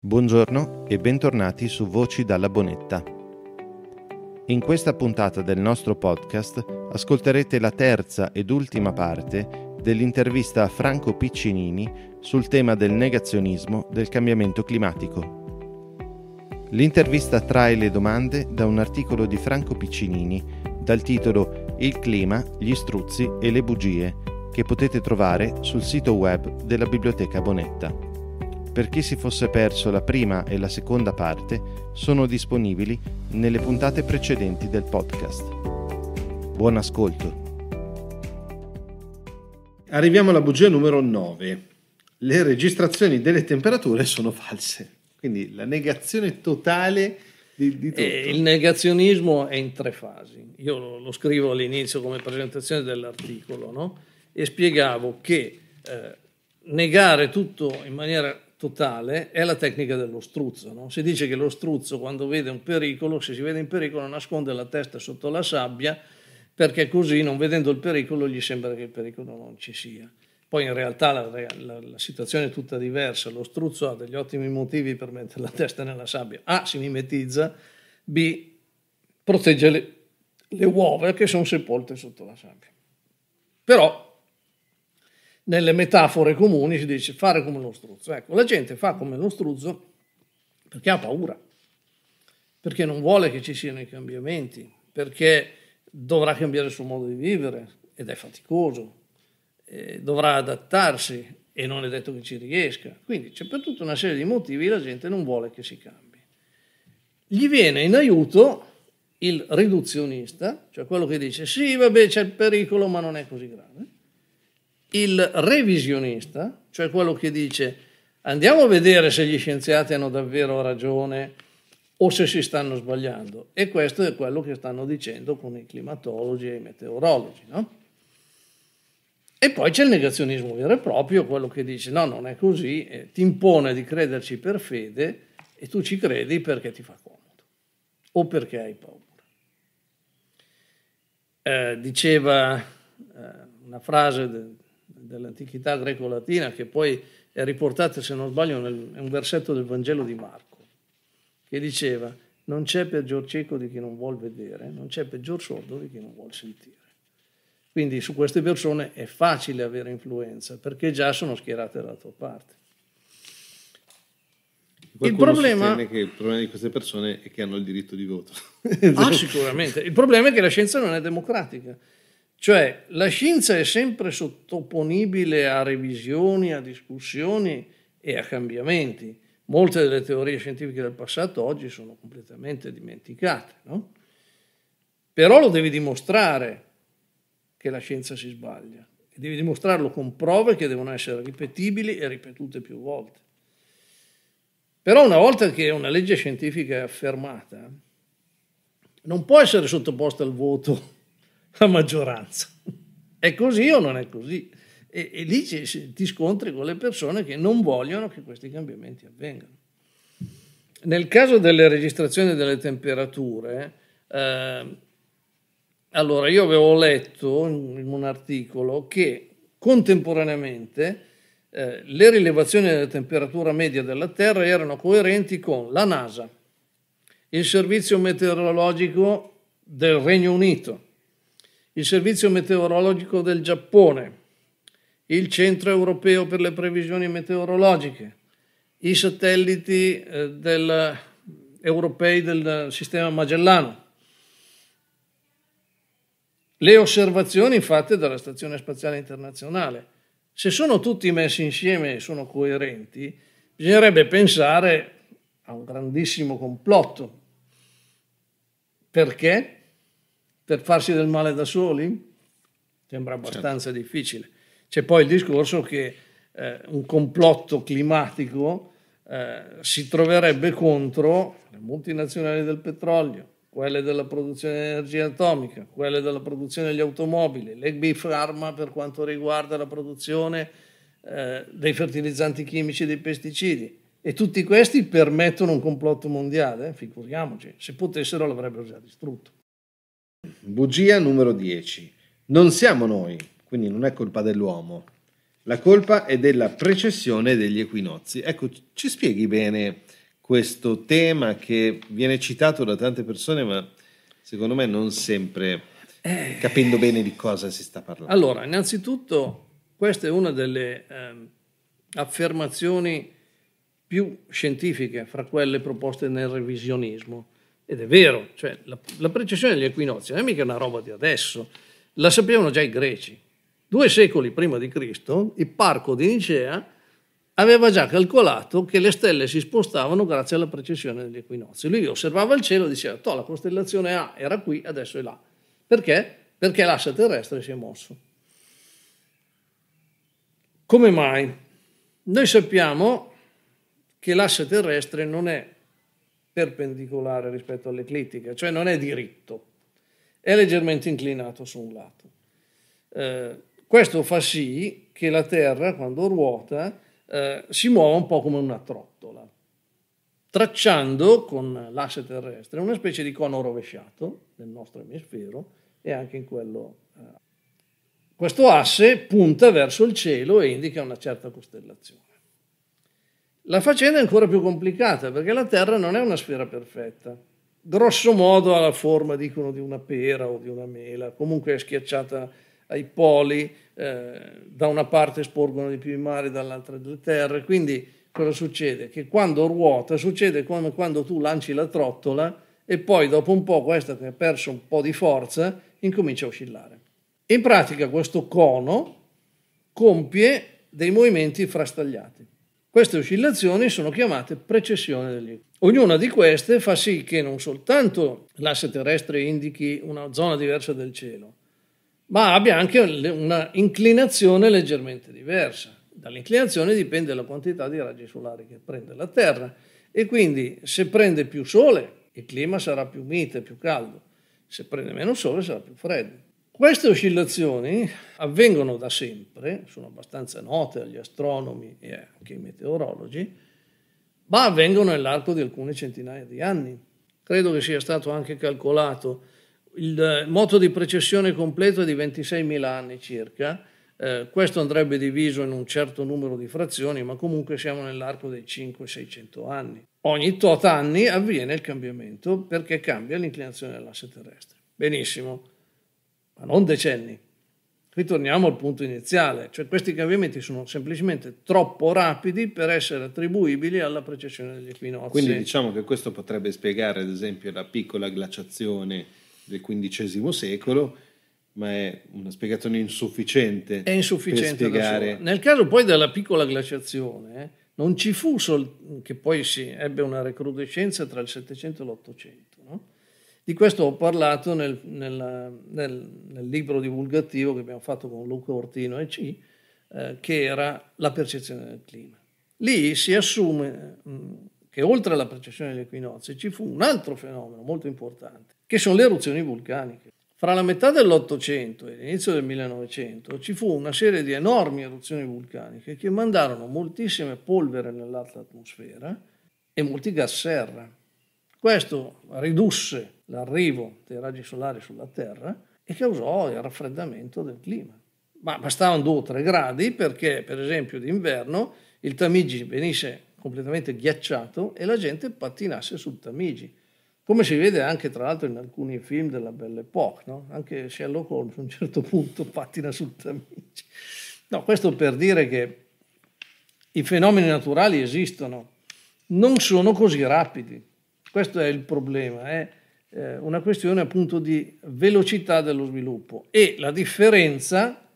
Buongiorno e bentornati su Voci dalla Bonetta. In questa puntata del nostro podcast ascolterete la terza ed ultima parte dell'intervista a Franco Piccinini sul tema del negazionismo del cambiamento climatico. L'intervista trae le domande da un articolo di Franco Piccinini dal titolo Il clima, gli struzzi e le bugie che potete trovare sul sito web della Biblioteca Bonetta. Per chi si fosse perso la prima e la seconda parte, sono disponibili nelle puntate precedenti del podcast. Buon ascolto. Arriviamo alla bugia numero 9. Le registrazioni delle temperature sono false. Quindi la negazione totale di, di eh, il negazionismo è in tre fasi. Io lo, lo scrivo all'inizio come presentazione dell'articolo no? e spiegavo che eh, negare tutto in maniera totale è la tecnica dello struzzo. No? Si dice che lo struzzo quando vede un pericolo, se si vede in pericolo, nasconde la testa sotto la sabbia perché così non vedendo il pericolo gli sembra che il pericolo non ci sia. Poi in realtà la, la, la situazione è tutta diversa, lo struzzo ha degli ottimi motivi per mettere la testa nella sabbia. A, si mimetizza, B, protegge le, le uova che sono sepolte sotto la sabbia. Però nelle metafore comuni si dice fare come lo struzzo. Ecco, la gente fa come lo struzzo perché ha paura, perché non vuole che ci siano i cambiamenti, perché dovrà cambiare il suo modo di vivere ed è faticoso, eh, dovrà adattarsi e non è detto che ci riesca. Quindi c'è per tutta una serie di motivi la gente non vuole che si cambi. Gli viene in aiuto il riduzionista, cioè quello che dice sì, vabbè c'è il pericolo ma non è così grave il revisionista, cioè quello che dice andiamo a vedere se gli scienziati hanno davvero ragione o se si stanno sbagliando. E questo è quello che stanno dicendo con i climatologi e i meteorologi. No? E poi c'è il negazionismo vero e proprio, quello che dice no, non è così, eh, ti impone di crederci per fede e tu ci credi perché ti fa comodo o perché hai paura. Eh, diceva eh, una frase de, dell'antichità greco-latina che poi è riportata, se non sbaglio, nel, è un versetto del Vangelo di Marco, che diceva non c'è peggior cieco di chi non vuol vedere, non c'è peggior sordo di chi non vuol sentire. Quindi su queste persone è facile avere influenza perché già sono schierate dalla tua parte. Qualcuno il problema... che il problema di queste persone è che hanno il diritto di voto. ah, sicuramente. Il problema è che la scienza non è democratica. Cioè la scienza è sempre sottoponibile a revisioni, a discussioni e a cambiamenti. Molte delle teorie scientifiche del passato oggi sono completamente dimenticate, no? Però lo devi dimostrare che la scienza si sbaglia devi dimostrarlo con prove che devono essere ripetibili e ripetute più volte. Però una volta che una legge scientifica è affermata, non può essere sottoposta al voto la maggioranza. È così o non è così? E, e lì ci, ti scontri con le persone che non vogliono che questi cambiamenti avvengano. Nel caso delle registrazioni delle temperature, eh, allora io avevo letto in un articolo che contemporaneamente eh, le rilevazioni della temperatura media della Terra erano coerenti con la NASA, il Servizio Meteorologico del Regno Unito, il Servizio Meteorologico del Giappone, il Centro Europeo per le Previsioni Meteorologiche, i satelliti eh, del, europei del sistema Magellano. Le osservazioni fatte dalla Stazione Spaziale Internazionale, se sono tutti messi insieme e sono coerenti, bisognerebbe pensare a un grandissimo complotto. Perché? per farsi del male da soli? Sembra certo. abbastanza certo. difficile. C'è poi il discorso che eh, un complotto climatico eh, si troverebbe contro le multinazionali del petrolio, quelle della produzione di energia atomica, quelle della produzione degli automobili, l'EGB Pharma per quanto riguarda la produzione eh, dei fertilizzanti chimici e dei pesticidi. E tutti questi permettono un complotto mondiale, eh, figuriamoci, se potessero l'avrebbero già distrutto. Bugia numero 10. Non siamo noi, quindi non è colpa dell'uomo. La colpa è della precessione degli equinozi. Ecco, ci spieghi bene questo tema che viene citato da tante persone, ma secondo me non sempre eh. capendo bene di cosa si sta parlando. Allora, innanzitutto, questa è una delle eh, affermazioni più scientifiche fra quelle proposte nel revisionismo ed è vero, cioè, la, la, precessione degli equinozi non è mica una roba di adesso, la sapevano già i greci. Due secoli prima di Cristo, il parco di Nicea aveva già calcolato che le stelle si spostavano grazie alla precessione degli equinozi. Lui osservava il cielo e diceva, Toh, la costellazione A era qui, adesso è là. Perché? Perché l'asse terrestre si è mosso. Come mai? Noi sappiamo che l'asse terrestre non è perpendicolare rispetto all'eclittica, cioè non è diritto, è leggermente inclinato su un lato. Eh, questo fa sì che la Terra, quando ruota, eh, si muova un po' come una trottola, tracciando con l'asse terrestre una specie di cono rovesciato nel nostro emisfero e anche in quello. Eh. Questo asse punta verso il cielo e indica una certa costellazione. La faccenda è ancora più complicata perché la Terra non è una sfera perfetta. Grosso modo ha la forma, dicono, di una pera o di una mela, comunque è schiacciata ai poli, eh, da una parte sporgono di più i mari, dall'altra le terre. Quindi cosa succede? Che quando ruota succede come quando tu lanci la trottola e poi dopo un po' questa che ha perso un po' di forza incomincia a oscillare. In pratica questo cono compie dei movimenti frastagliati. Queste oscillazioni sono chiamate precessione degli Ognuna di queste fa sì che non soltanto l'asse terrestre indichi una zona diversa del cielo, ma abbia anche una inclinazione leggermente diversa. Dall'inclinazione dipende la quantità di raggi solari che prende la Terra e quindi se prende più sole il clima sarà più mite, più caldo, se prende meno sole sarà più freddo. Queste oscillazioni avvengono da sempre, sono abbastanza note agli astronomi e anche ai meteorologi, ma avvengono nell'arco di alcune centinaia di anni. Credo che sia stato anche calcolato il eh, moto di precessione completo è di 26.000 anni circa, eh, questo andrebbe diviso in un certo numero di frazioni, ma comunque siamo nell'arco dei 5-600 anni. Ogni tot anni avviene il cambiamento perché cambia l'inclinazione dell'asse terrestre. Benissimo ma non decenni. Ritorniamo al punto iniziale, cioè questi cambiamenti sono semplicemente troppo rapidi per essere attribuibili alla precessione degli equinozi. Quindi diciamo che questo potrebbe spiegare ad esempio la piccola glaciazione del XV secolo, ma è una spiegazione insufficiente. È insufficiente per spiegare... Nel caso poi della piccola glaciazione, eh, non ci fu, sol... che poi si sì, ebbe una recrudescenza tra il 700 e l'800 di questo ho parlato nel, nel, nel, nel libro divulgativo che abbiamo fatto con Luca Ortino e C, eh, che era la percezione del clima. Lì si assume mh, che oltre alla precessione degli equinozi ci fu un altro fenomeno molto importante, che sono le eruzioni vulcaniche. Fra la metà dell'Ottocento e l'inizio del 1900 ci fu una serie di enormi eruzioni vulcaniche che mandarono moltissime polvere nell'alta atmosfera e molti gas serra. Questo ridusse l'arrivo dei raggi solari sulla Terra e causò il raffreddamento del clima. Ma bastavano 2 o 3 gradi perché, per esempio, d'inverno il Tamigi venisse completamente ghiacciato e la gente pattinasse sul Tamigi. Come si vede anche tra l'altro in alcuni film della Belle Époque, no? anche Sherlock Holmes a un certo punto pattina sul Tamigi. No, questo per dire che i fenomeni naturali esistono, non sono così rapidi. Questo è il problema, è eh, una questione appunto di velocità dello sviluppo e la differenza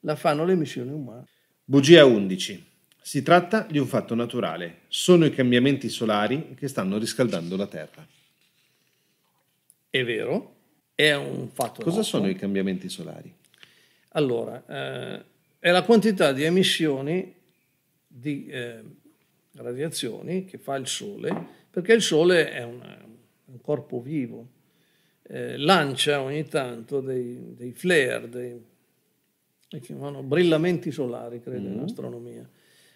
la fanno le missioni umane. Bugia 11. Si tratta di un fatto naturale, sono i cambiamenti solari che stanno riscaldando la Terra. È vero, è un fatto. Cosa nostro. sono i cambiamenti solari? Allora, eh, è la quantità di emissioni di eh, radiazioni che fa il Sole, perché il Sole è una, un corpo vivo, eh, lancia ogni tanto dei, dei flare, dei chiamano brillamenti solari, credo mm-hmm. in mm. astronomia,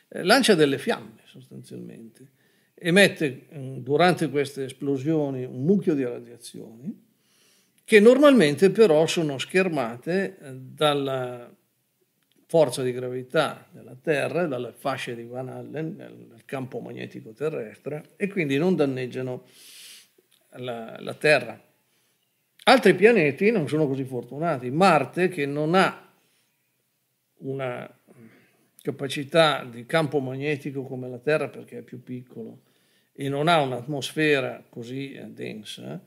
eh, lancia delle fiamme sostanzialmente, emette mm, durante queste esplosioni un mucchio di radiazioni che normalmente però sono schermate eh, dalla forza di gravità della Terra, dalle fasce di Van Allen, nel, campo magnetico terrestre, e quindi non danneggiano la, la Terra. Altri pianeti non sono così fortunati. Marte, che non ha una capacità di campo magnetico come la Terra perché è più piccolo e non ha un'atmosfera così densa,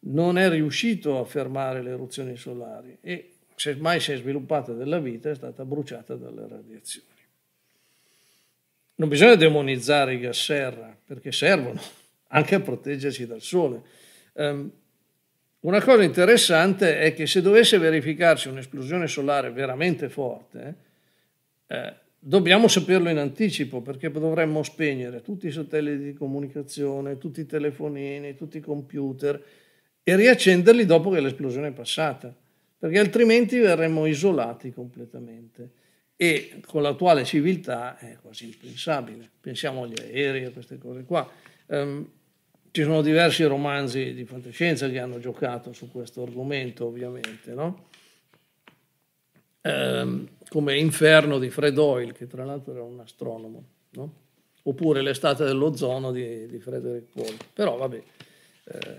non è riuscito a fermare le eruzioni solari e se mai si è sviluppata della vita, è stata bruciata dalle radiazioni. Non bisogna demonizzare i gas serra, perché servono anche a proteggerci dal sole. Um, una cosa interessante è che se dovesse verificarsi un'esplosione solare veramente forte, eh, dobbiamo saperlo in anticipo perché dovremmo spegnere tutti i satelliti di comunicazione, tutti i telefonini, tutti i computer e riaccenderli dopo che l'esplosione è passata perché altrimenti verremmo isolati completamente e con l'attuale civiltà è quasi impensabile. Pensiamo agli aerei, a queste cose qua. Um, ci sono diversi romanzi di fantascienza che hanno giocato su questo argomento, ovviamente, no? um, come Inferno di Fred Hoyle, che tra l'altro era un astronomo, no? oppure L'estate dell'ozono di, di Frederick Wall. Però vabbè, eh,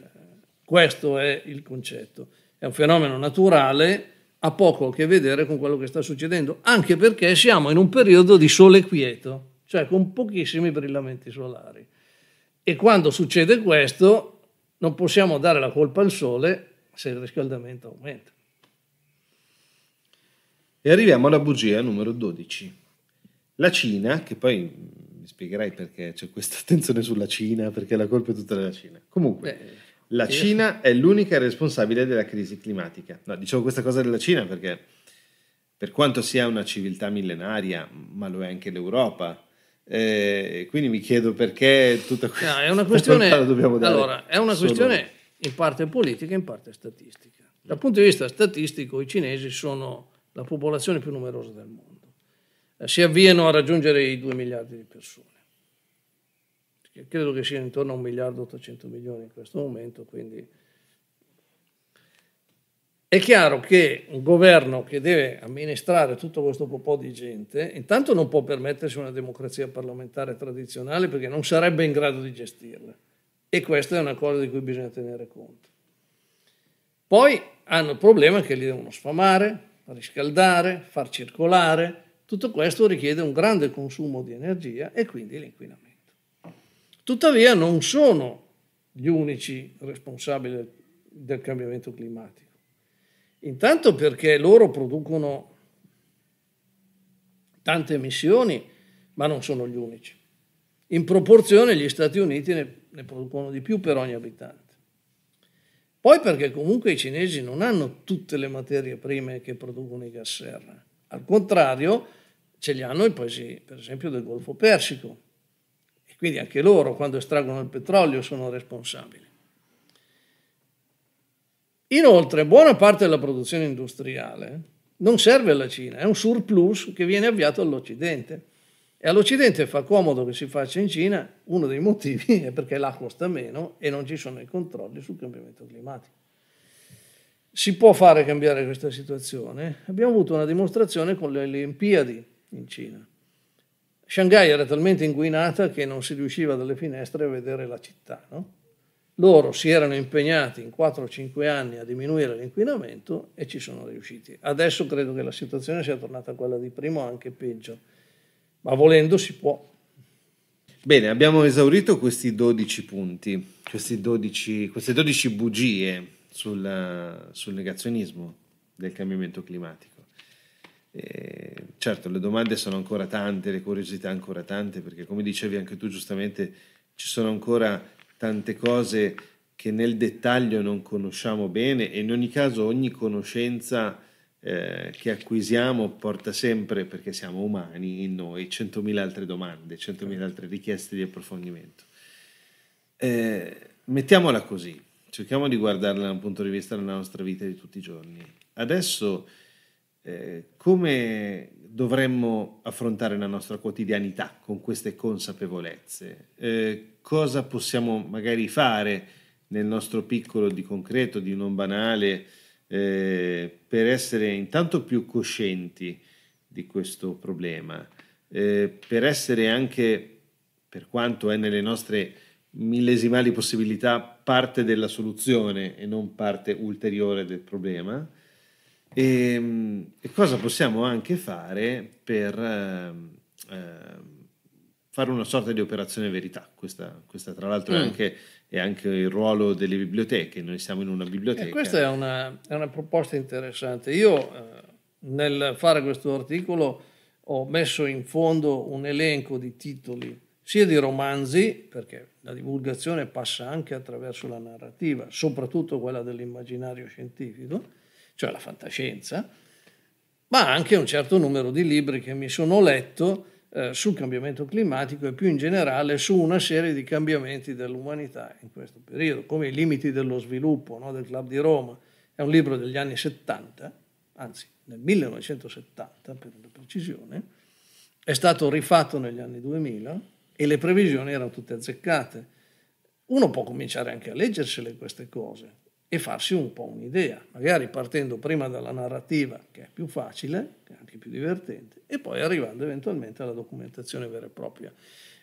questo è il concetto è un fenomeno naturale, ha poco a che vedere con quello che sta succedendo, anche perché siamo in un periodo di sole quieto, cioè con pochissimi brillamenti solari. E quando succede questo non possiamo dare la colpa al sole se il riscaldamento aumenta. E arriviamo alla bugia numero 12. La Cina, che poi mi spiegherai perché c'è questa attenzione sulla Cina, perché la colpa è tutta della Cina. Comunque... Beh la Cina è l'unica responsabile della crisi climatica. No, dicevo questa cosa della Cina perché per quanto sia una civiltà millenaria, ma lo è anche l'Europa. Eh, quindi mi chiedo perché tutta questa no, è una questione, allora, è una questione in parte politica e in parte statistica. Dal punto di vista statistico i cinesi sono la popolazione più numerosa del mondo. Eh, si avviano a raggiungere i 2 miliardi di persone credo che sia intorno a 1 miliardo 800 milioni in questo momento, quindi è chiaro che un governo che deve amministrare tutto questo po' di gente, intanto non può permettersi una democrazia parlamentare tradizionale perché non sarebbe in grado di gestirla. E questa è una cosa di cui bisogna tenere conto. Poi hanno il problema che li devono sfamare, riscaldare, far circolare. Tutto questo richiede un grande consumo di energia e quindi l'inquinamento. Tuttavia non sono gli unici responsabili del, del cambiamento climatico. Intanto perché loro producono tante emissioni, ma non sono gli unici. In proporzione gli Stati Uniti ne, ne producono di più per ogni abitante. Poi perché comunque i cinesi non hanno tutte le materie prime che producono i gas serra. Al contrario, ce li hanno i paesi, per esempio, del Golfo Persico, quindi anche loro quando estraggono il petrolio sono responsabili. Inoltre buona parte della produzione industriale non serve alla Cina, è un surplus che viene avviato all'Occidente. E all'Occidente fa comodo che si faccia in Cina, uno dei motivi è perché là costa meno e non ci sono i controlli sul cambiamento climatico. Si può fare cambiare questa situazione? Abbiamo avuto una dimostrazione con le Olimpiadi in Cina. Shanghai era talmente inguinata che non si riusciva dalle finestre a vedere la città. No? Loro si erano impegnati in 4-5 anni a diminuire l'inquinamento e ci sono riusciti. Adesso credo che la situazione sia tornata a quella di prima, o anche peggio, ma volendo si può. Bene, abbiamo esaurito questi 12 punti, questi 12, queste 12 bugie sul, sul negazionismo del cambiamento climatico. Eh, certo, le domande sono ancora tante, le curiosità ancora tante, perché come dicevi anche tu giustamente, ci sono ancora tante cose che nel dettaglio non conosciamo bene e in ogni caso ogni conoscenza eh, che acquisiamo porta sempre, perché siamo umani in noi, 100.000 altre domande, 100.000 altre richieste di approfondimento. Eh, mettiamola così, cerchiamo di guardarla da un punto di vista della nostra vita di tutti i giorni. Adesso eh, come dovremmo affrontare la nostra quotidianità con queste consapevolezze? Eh, cosa possiamo magari fare nel nostro piccolo di concreto, di non banale, eh, per essere intanto più coscienti di questo problema, eh, per essere anche, per quanto è nelle nostre millesimali possibilità, parte della soluzione e non parte ulteriore del problema? E, ehm, e cosa possiamo anche fare per eh, fare una sorta di operazione verità? Questa, questa tra l'altro mm. è, anche, è, anche, il ruolo delle biblioteche, noi siamo in una eh, biblioteca. Eh, questa è una, è una, proposta interessante. Io eh, nel fare questo articolo ho messo in fondo un elenco di titoli sia di romanzi, perché la divulgazione passa anche attraverso la narrativa, soprattutto quella dell'immaginario scientifico, cioè la fantascienza, ma anche un certo numero di libri che mi sono letto eh, sul cambiamento climatico e più in generale su una serie di cambiamenti dell'umanità in questo periodo, come I limiti dello sviluppo no, del Club di Roma, è un libro degli anni 70, anzi nel 1970 per la precisione, è stato rifatto negli anni 2000 e le previsioni erano tutte azzeccate. Uno può cominciare anche a leggersele queste cose, e farsi un po' un'idea, magari partendo prima dalla narrativa, che è più facile, che è anche più divertente, e poi arrivando eventualmente alla documentazione vera e propria.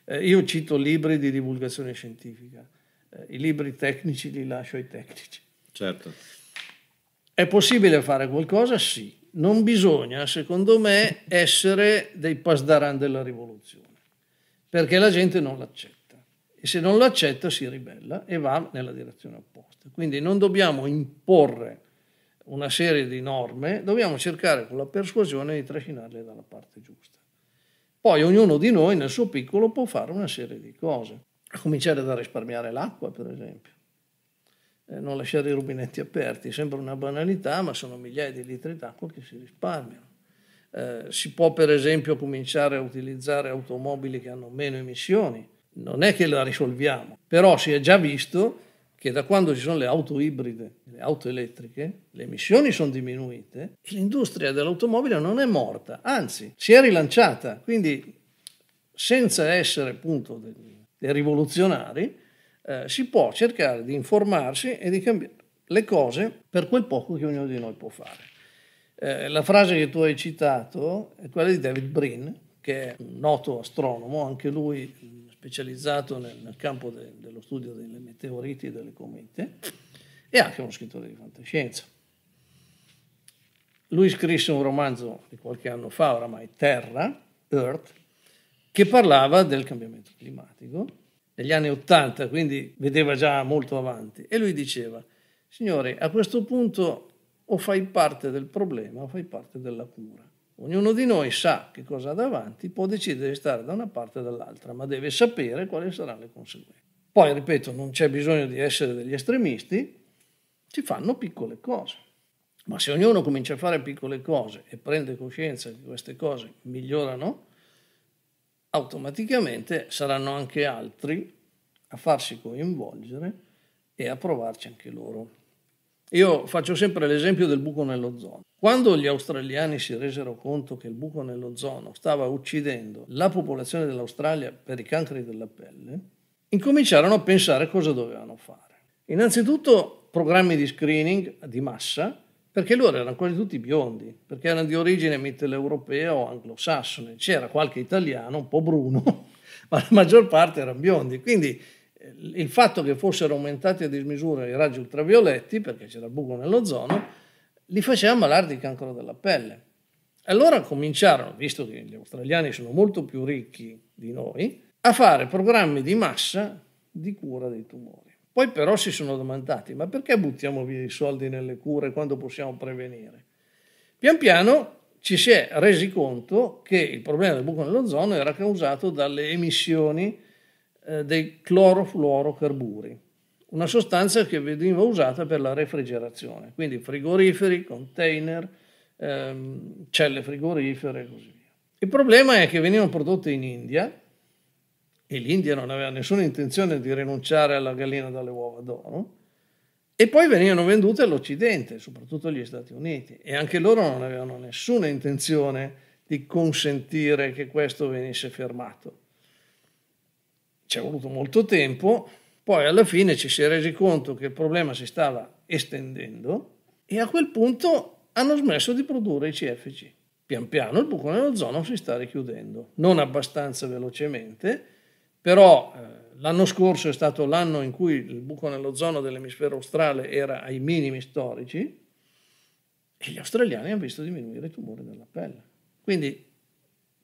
Eh, io cito libri di divulgazione scientifica, eh, i libri tecnici li lascio ai tecnici. Certo. È possibile fare qualcosa? Sì. Non bisogna, secondo me, essere dei pasdaran della rivoluzione, perché la gente non l'accetta. E se non l'accetta si ribella e va nella direzione opposta. Quindi non dobbiamo imporre una serie di norme, dobbiamo cercare con la persuasione di trascinarle dalla parte giusta. Poi ognuno di noi nel suo piccolo può fare una serie di cose, a cominciare da risparmiare l'acqua, per esempio. Eh, non lasciare i rubinetti aperti, sembra una banalità, ma sono migliaia di litri d'acqua che si risparmiano. Eh, si può per esempio cominciare a utilizzare automobili che hanno meno emissioni. Non è che la risolviamo, però si è già visto che da quando ci sono le auto ibride, le auto elettriche, le emissioni sono diminuite e l'industria dell'automobile non è morta, anzi si è rilanciata. Quindi senza essere appunto dei, dei rivoluzionari, eh, si può cercare di informarsi e di cambiare le cose per quel poco che ognuno di noi può fare. Eh, la frase che tu hai citato è quella di David Brin, che è un noto astronomo, anche lui specializzato nel, nel campo de, dello studio delle meteoriti e delle comete, e anche uno scrittore di fantascienza. Lui scrisse un romanzo di qualche anno fa, oramai Terra, Earth, che parlava del cambiamento climatico negli anni Ottanta, quindi vedeva già molto avanti, e lui diceva, signore, a questo punto o fai parte del problema o fai parte della cura. Ognuno di noi sa che cosa ha davanti, può decidere di stare da una parte o dall'altra, ma deve sapere quali saranno le conseguenze. Poi, ripeto, non c'è bisogno di essere degli estremisti, si fanno piccole cose. Ma se ognuno comincia a fare piccole cose e prende coscienza che queste cose migliorano, automaticamente saranno anche altri a farsi coinvolgere e a provarci anche loro. Io faccio sempre l'esempio del buco nell'ozono. Quando gli australiani si resero conto che il buco nell'ozono stava uccidendo la popolazione dell'Australia per i cancri della pelle, incominciarono a pensare cosa dovevano fare. Innanzitutto programmi di screening di massa, perché loro erano quasi tutti biondi, perché erano di origine mitteleuropea o anglosassone, c'era qualche italiano un po' bruno, ma la maggior parte erano biondi, quindi eh, il fatto che fossero aumentati a dismisura i raggi ultravioletti, perché c'era buco nell'ozono, li faceva ammalare di cancro della pelle. Allora cominciarono, visto che gli australiani sono molto più ricchi di noi, a fare programmi di massa di cura dei tumori. Poi però si sono domandati, ma perché buttiamo via i soldi nelle cure quando possiamo prevenire? Pian piano ci si è resi conto che il problema del buco nell'ozono era causato dalle emissioni eh, dei clorofluorocarburi, una sostanza che veniva usata per la refrigerazione, quindi frigoriferi, container, ehm, celle frigorifere e così via. Il problema è che venivano prodotte in India e l'India non aveva nessuna intenzione di rinunciare alla gallina dalle uova d'oro e poi venivano vendute all'Occidente, soprattutto agli Stati Uniti e anche loro non avevano nessuna intenzione di consentire che questo venisse fermato ci è voluto molto tempo, poi alla fine ci si è resi conto che il problema si stava estendendo e a quel punto hanno smesso di produrre i CFC. Pian piano il buco nell'ozono si sta richiudendo, non abbastanza velocemente, però eh, l'anno scorso è stato l'anno in cui il buco nell'ozono dell'emisfero australe era ai minimi storici e gli australiani hanno visto diminuire i tumori della pelle. Quindi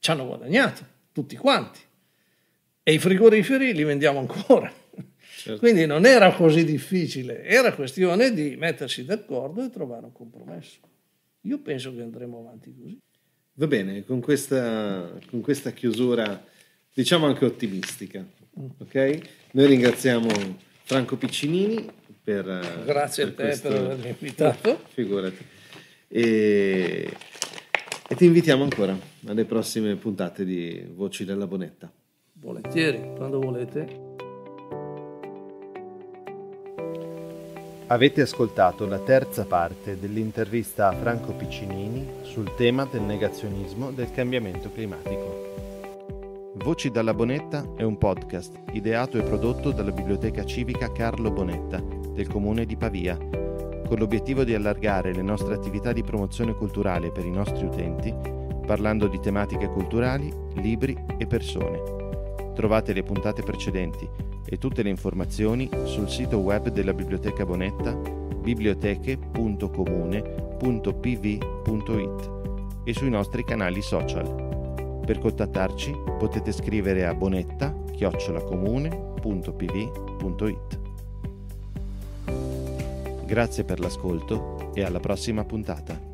ci hanno guadagnato tutti quanti e i frigoriferi li vendiamo ancora. Certo. Quindi non era così difficile, era questione di mettersi d'accordo e trovare un compromesso. Io penso che andremo avanti così. Va bene, con questa, con questa chiusura diciamo anche ottimistica, mm. ok? Noi ringraziamo Franco Piccinini per... Eh, Grazie per a te questo... per avermi invitato. Figurati. E... e ti invitiamo ancora alle prossime puntate di Voci della Bonetta. Volentieri, quando volete. Avete ascoltato la terza parte dell'intervista a Franco Piccinini sul tema del negazionismo del cambiamento climatico. Voci dalla Bonetta è un podcast ideato e prodotto dalla Biblioteca Civica Carlo Bonetta del Comune di Pavia, con l'obiettivo di allargare le nostre attività di promozione culturale per i nostri utenti, parlando di tematiche culturali, libri e persone. Trovate le puntate precedenti e tutte le informazioni sul sito web della Biblioteca Bonetta biblioteche.comune.pv.it e sui nostri canali social. Per contattarci potete scrivere a bonetta-comune.pv.it. Grazie per l'ascolto e alla prossima puntata.